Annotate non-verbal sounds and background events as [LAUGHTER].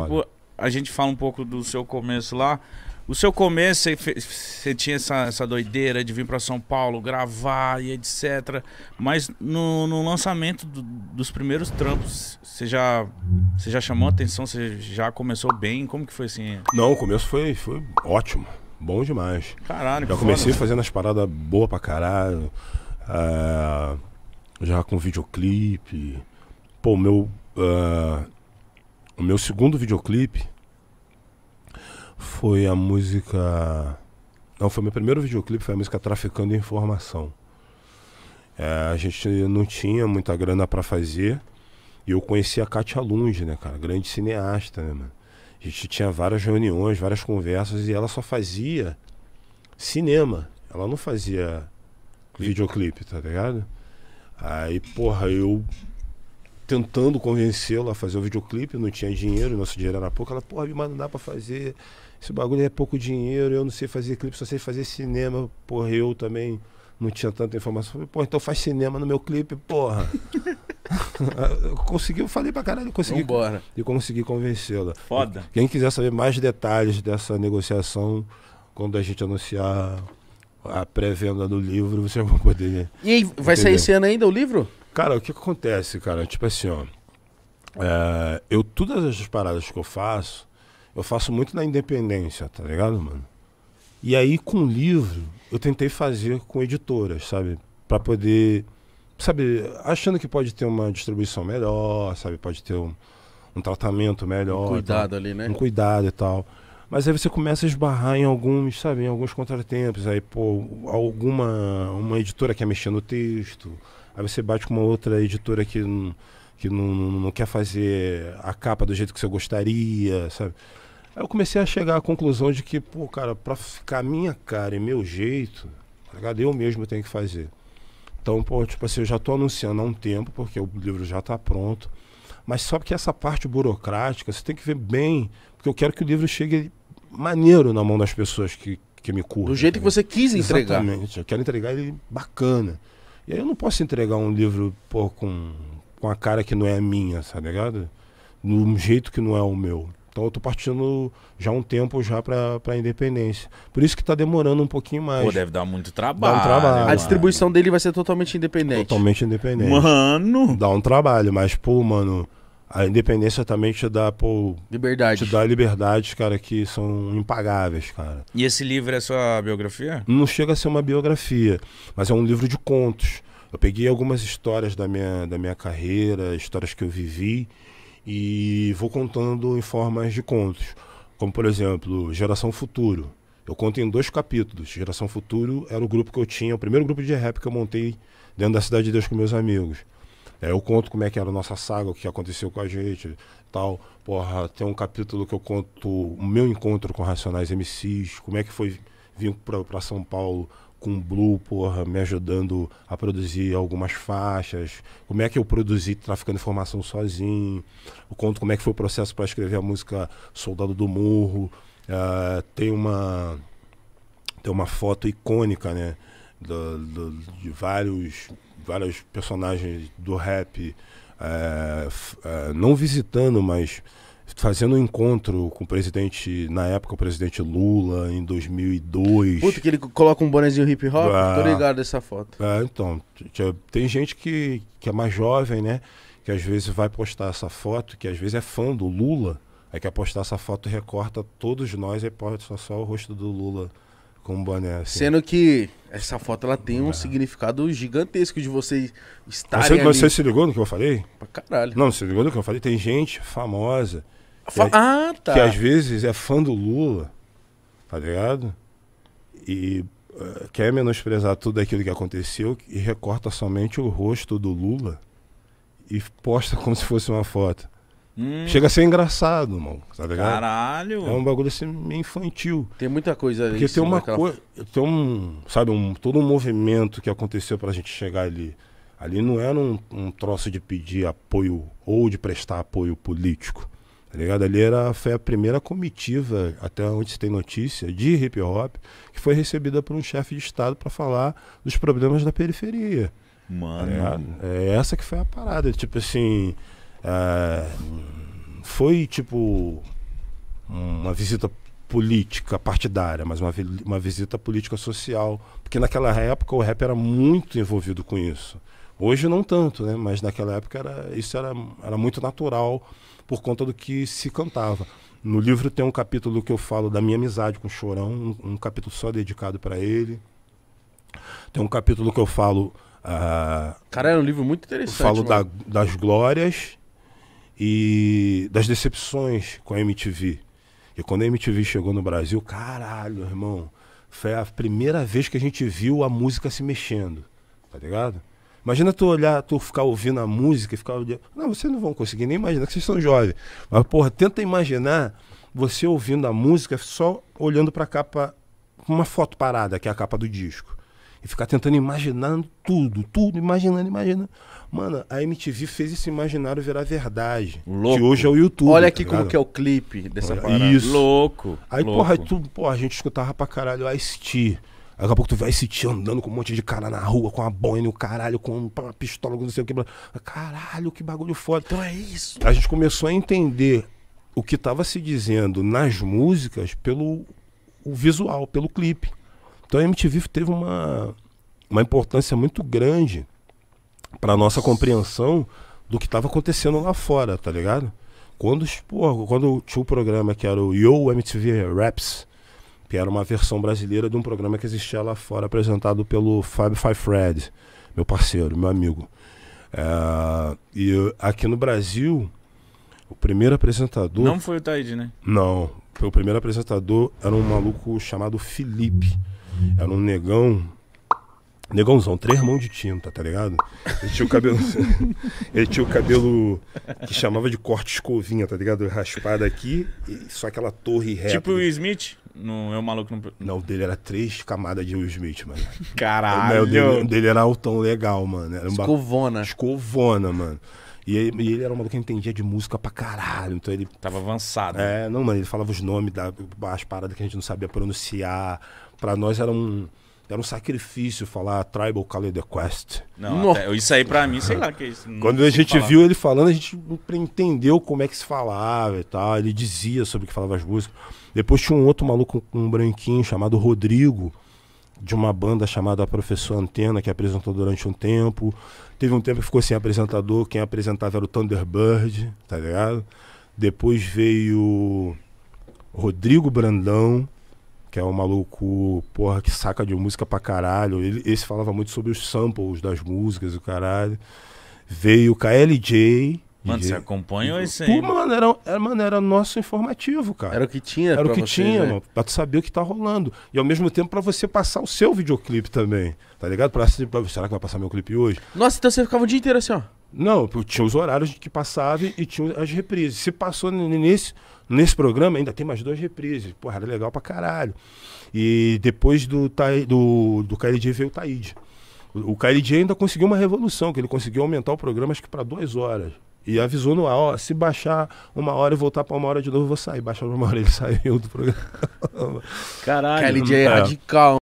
tipo, a gente fala um pouco do seu começo lá. O seu começo, você tinha essa, essa doideira de vir para São Paulo gravar e etc. Mas no, no lançamento do, dos primeiros trampos, você já, você já chamou atenção? Você já começou bem? Como que foi assim? Não, o começo foi, foi ótimo. Bom demais. Caralho, Já comecei foda. fazendo as paradas boas pra caralho. Uh, já com videoclipe. Pô, meu. Uh, o meu segundo videoclipe foi a música. Não, foi meu primeiro videoclipe, foi a música Traficando Informação. É, a gente não tinha muita grana para fazer. E eu conheci a Katia Lunge, né, cara? Grande cineasta, né, mano? A gente tinha várias reuniões, várias conversas e ela só fazia cinema. Ela não fazia videoclipe, tá ligado? Aí, porra, eu tentando convencê-la a fazer o videoclipe, não tinha dinheiro, nosso dinheiro era pouco. Ela, porra, mas não dá pra fazer. Esse bagulho é pouco dinheiro, eu não sei fazer clipe, só sei fazer cinema. Porra, eu também não tinha tanta informação. Pô, então faz cinema no meu clipe, porra. [LAUGHS] consegui, eu falei pra caralho, consegui. Vambora. E consegui convencê-la. Foda. Quem quiser saber mais detalhes dessa negociação, quando a gente anunciar a pré-venda do livro, vocês vão poder. E aí, vai entender. sair esse ano ainda o livro? Cara, o que, acontece, cara? Tipo assim, ó. É, eu, todas as paradas que eu faço, eu faço muito na independência, tá ligado, mano? E aí, com livro, eu tentei fazer com editoras, sabe? para poder, sabe, achando que pode ter uma distribuição melhor, sabe? Pode ter um, um tratamento melhor. Um cuidado tá? ali, né? Um cuidado e tal. Mas aí você começa a esbarrar em alguns, sabe, em alguns contratempos. Aí, pô, alguma uma editora quer mexer no texto, Aí você bate com uma outra editora que, que não, não quer fazer a capa do jeito que você gostaria, sabe? Aí eu comecei a chegar à conclusão de que, pô, cara, pra ficar minha cara e meu jeito, tá eu mesmo tenho que fazer. Então, pô, tipo assim, eu já estou anunciando há um tempo, porque o livro já está pronto. Mas só que essa parte burocrática, você tem que ver bem, porque eu quero que o livro chegue maneiro na mão das pessoas que, que me curtem. Do jeito né? que tá você quis entregar. Exatamente, eu quero entregar ele bacana. E aí eu não posso entregar um livro, pô, com, com a cara que não é minha, tá ligado? num jeito que não é o meu. Então eu tô partindo já um tempo já pra, pra independência. Por isso que tá demorando um pouquinho mais. Pô, deve dar muito trabalho. Dá um trabalho. A mano. distribuição dele vai ser totalmente independente. Totalmente independente. Mano! Dá um trabalho, mas, pô, mano... A independência também te dá, pô. Liberdade. Te dá liberdades, cara, que são impagáveis, cara. E esse livro é sua biografia? Não chega a ser uma biografia, mas é um livro de contos. Eu peguei algumas histórias da minha, da minha carreira, histórias que eu vivi, e vou contando em formas de contos. Como, por exemplo, Geração Futuro. Eu conto em dois capítulos. Geração Futuro era o grupo que eu tinha, o primeiro grupo de rap que eu montei dentro da Cidade de Deus com meus amigos. É, eu conto como é que era a nossa saga, o que aconteceu com a gente tal. Porra, tem um capítulo que eu conto o meu encontro com Racionais MCs, como é que foi vir para São Paulo com o Blue, porra, me ajudando a produzir algumas faixas, como é que eu produzi traficando informação sozinho, eu conto como é que foi o processo para escrever a música Soldado do Morro. Uh, tem uma tem uma foto icônica, né? do, do, de vários, vários personagens do rap é, é, não visitando, mas fazendo um encontro com o presidente, na época o presidente Lula, em 2002. Puta, que ele coloca um bonezinho hip hop? Ah. Tô ligado dessa foto. É, então, tem gente que, que é mais jovem, né? Que às vezes vai postar essa foto, que às vezes é fã do Lula, é que apostar é essa foto, recorta todos nós e posta só o rosto do Lula com um boné assim. Sendo que essa foto ela tem um ah. significado gigantesco de vocês estarem. Você, você se ligou no que eu falei? Pra caralho. Não, você se ligou no que eu falei? Tem gente famosa. Fa que, ah, tá. Que às vezes é fã do Lula, tá ligado? E uh, quer menosprezar tudo aquilo que aconteceu e recorta somente o rosto do Lula e posta como se fosse uma foto. Hum. Chega a ser engraçado, mano. Tá ligado? Caralho. É um bagulho assim meio infantil. Tem muita coisa ali. Porque tem uma naquela... coisa. Tem um. Sabe, um, todo um movimento que aconteceu pra gente chegar ali. Ali não era um, um troço de pedir apoio ou de prestar apoio político. Tá ligado? Ali era, foi a primeira comitiva, até onde se tem notícia, de hip hop, que foi recebida por um chefe de Estado para falar dos problemas da periferia. Mano. Tá é essa que foi a parada. Tipo assim. É, foi tipo uma visita política partidária, mas uma, uma visita política social. Porque naquela época o rap era muito envolvido com isso. Hoje não tanto, né? mas naquela época era, isso era, era muito natural por conta do que se cantava. No livro tem um capítulo que eu falo da minha amizade com o Chorão, um, um capítulo só dedicado para ele. Tem um capítulo que eu falo. Uh, Cara, é um livro muito interessante. Eu falo da, das glórias e das decepções com a MTV. E quando a MTV chegou no Brasil, caralho, irmão, foi a primeira vez que a gente viu a música se mexendo, tá ligado? Imagina tu olhar, tu ficar ouvindo a música e ficar olhando. Não, vocês não vão conseguir nem imaginar, que vocês são jovens. Mas, porra, tenta imaginar você ouvindo a música só olhando pra capa, uma foto parada, que é a capa do disco e ficar tentando imaginar tudo, tudo, imaginando, imaginando. Mano, a MTV fez esse imaginário virar verdade. Louco. Que hoje é o YouTube. Olha tá aqui tá como que é o clipe dessa parada. Isso. Louco. Aí, louco. porra, tu, porra, a gente escutava pra caralho Ice-T. Daqui a pouco tu vai se andando com um monte de cara na rua, com uma boina, o caralho, com uma pistola, com não sei o que. Caralho, que bagulho foda. Então é isso. A gente começou a entender o que tava se dizendo nas músicas pelo o visual, pelo clipe. Então a MTV teve uma, uma importância muito grande para nossa compreensão do que estava acontecendo lá fora, tá ligado? Quando, quando tinha o um programa que era o Yo MTV Raps, que era uma versão brasileira de um programa que existia lá fora, apresentado pelo Fab Five Fred, meu parceiro, meu amigo. É, e aqui no Brasil, o primeiro apresentador. Não foi o Taid, né? Não. O primeiro apresentador era um maluco chamado Felipe. Era um negão. Negãozão, três mãos de tinta, tá ligado? Ele tinha o cabelo. [LAUGHS] ele tinha o cabelo que chamava de corte escovinha, tá ligado? Raspada aqui, só aquela torre reta. Tipo o Smith? Não é o maluco. Não... não, o dele era três camadas de Will Smith, mano. Caralho. O dele, dele era altão legal, mano. Era Escovona. Escovona, mano. E ele, e ele era um maluco que entendia de música pra caralho. Então ele. Tava avançado. É, não, mano, ele falava os nomes das paradas que a gente não sabia pronunciar. Pra nós era um. Era um sacrifício falar Tribal Cali The Quest. Não, até, isso aí pra mim, sei lá que é isso. Quando a gente falar. viu ele falando, a gente entendeu como é que se falava e tal. Ele dizia sobre o que falava as músicas. Depois tinha um outro maluco, um branquinho, chamado Rodrigo de uma banda chamada Professor Antena, que é apresentou durante um tempo. Teve um tempo que ficou sem apresentador, quem apresentava era o Thunderbird, tá ligado? Depois veio Rodrigo Brandão, que é um maluco, porra, que saca de música pra caralho. Ele, esse falava muito sobre os samples das músicas, o caralho. Veio KLJ, Mano, e... você acompanha isso aí? Pô, mano, era, era, mano, era nosso informativo, cara. Era o que tinha, Era o que tinha, né? mano. Pra tu saber o que tá rolando. E ao mesmo tempo pra você passar o seu videoclipe também. Tá ligado? Pra, pra, será que vai passar meu clipe hoje? Nossa, então você ficava o dia inteiro assim, ó. Não, tinha os horários que passava e tinha as reprises. Se passou nesse, nesse programa, ainda tem mais duas reprises. Porra, era legal pra caralho. E depois do, do, do KLJ veio o Taíde. O KLJ ainda conseguiu uma revolução, que ele conseguiu aumentar o programa acho que para duas horas. E avisou no ar, ó, se baixar uma hora e voltar pra uma hora de novo, eu vou sair. Baixar uma hora ele [LAUGHS] saiu do programa. Caralho, KLJ é radical.